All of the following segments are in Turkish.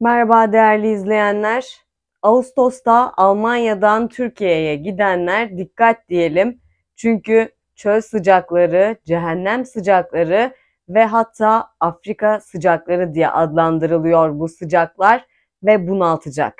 Merhaba değerli izleyenler. Ağustos'ta Almanya'dan Türkiye'ye gidenler dikkat diyelim. Çünkü çöl sıcakları, cehennem sıcakları ve hatta Afrika sıcakları diye adlandırılıyor bu sıcaklar ve bunaltacak.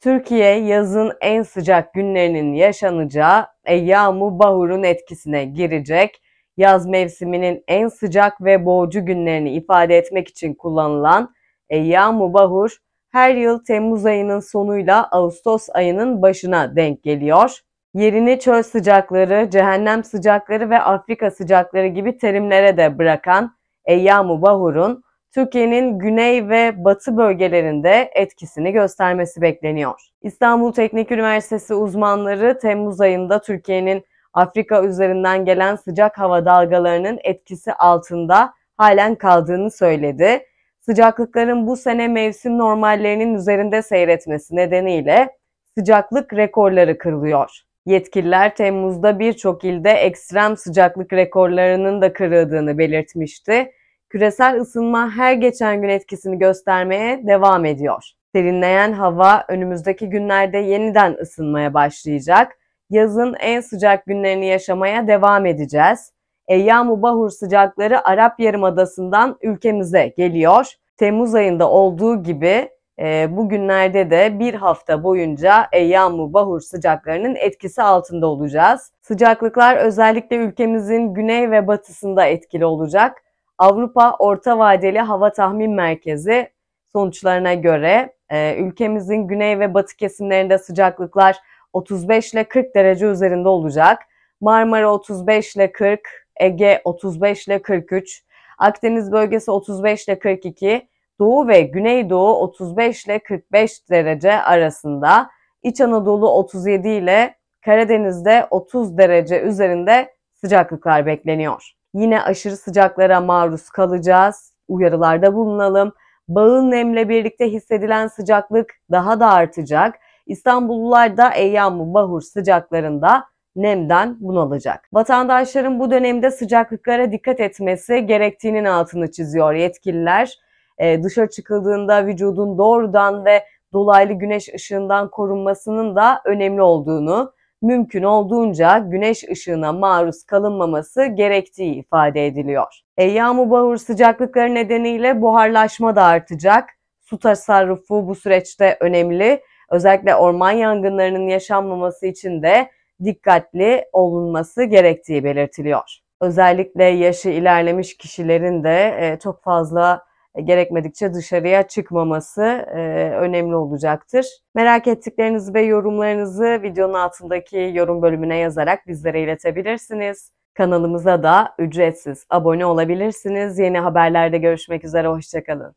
Türkiye yazın en sıcak günlerinin yaşanacağı Eyyamu Bahur'un etkisine girecek yaz mevsiminin en sıcak ve boğucu günlerini ifade etmek için kullanılan eyyam Bahur her yıl Temmuz ayının sonuyla Ağustos ayının başına denk geliyor. Yerini çöl sıcakları, cehennem sıcakları ve Afrika sıcakları gibi terimlere de bırakan eyyam Bahur'un Türkiye'nin güney ve batı bölgelerinde etkisini göstermesi bekleniyor. İstanbul Teknik Üniversitesi uzmanları Temmuz ayında Türkiye'nin Afrika üzerinden gelen sıcak hava dalgalarının etkisi altında halen kaldığını söyledi. Sıcaklıkların bu sene mevsim normallerinin üzerinde seyretmesi nedeniyle sıcaklık rekorları kırılıyor. Yetkililer Temmuz'da birçok ilde ekstrem sıcaklık rekorlarının da kırıldığını belirtmişti. Küresel ısınma her geçen gün etkisini göstermeye devam ediyor. Serinleyen hava önümüzdeki günlerde yeniden ısınmaya başlayacak yazın en sıcak günlerini yaşamaya devam edeceğiz. Eyyamu Bahur sıcakları Arap Yarımadası'ndan ülkemize geliyor. Temmuz ayında olduğu gibi e, bugünlerde de bir hafta boyunca Eyyamu Bahur sıcaklarının etkisi altında olacağız. Sıcaklıklar özellikle ülkemizin güney ve batısında etkili olacak. Avrupa Orta Vadeli Hava Tahmin Merkezi sonuçlarına göre e, ülkemizin güney ve batı kesimlerinde sıcaklıklar 35 ile 40 derece üzerinde olacak. Marmara 35 ile 40, Ege 35 ile 43, Akdeniz bölgesi 35 ile 42, Doğu ve Güneydoğu 35 ile 45 derece arasında, İç Anadolu 37 ile Karadeniz'de 30 derece üzerinde sıcaklıklar bekleniyor. Yine aşırı sıcaklara maruz kalacağız. Uyarılarda bulunalım. Bağın nemle birlikte hissedilen sıcaklık daha da artacak. İstanbullular da Eyyam-ı Bahur sıcaklarında nemden bunalacak. Vatandaşların bu dönemde sıcaklıklara dikkat etmesi gerektiğinin altını çiziyor yetkililer. Ee, dışarı çıkıldığında vücudun doğrudan ve dolaylı güneş ışığından korunmasının da önemli olduğunu, mümkün olduğunca güneş ışığına maruz kalınmaması gerektiği ifade ediliyor. Eyyam-ı bahur sıcaklıkları nedeniyle buharlaşma da artacak. Su tasarrufu bu süreçte önemli. Özellikle orman yangınlarının yaşanmaması için de dikkatli olunması gerektiği belirtiliyor. Özellikle yaşı ilerlemiş kişilerin de e, çok fazla gerekmedikçe dışarıya çıkmaması e, önemli olacaktır. Merak ettiklerinizi ve yorumlarınızı videonun altındaki yorum bölümüne yazarak bizlere iletebilirsiniz. Kanalımıza da ücretsiz abone olabilirsiniz. Yeni haberlerde görüşmek üzere, hoşçakalın.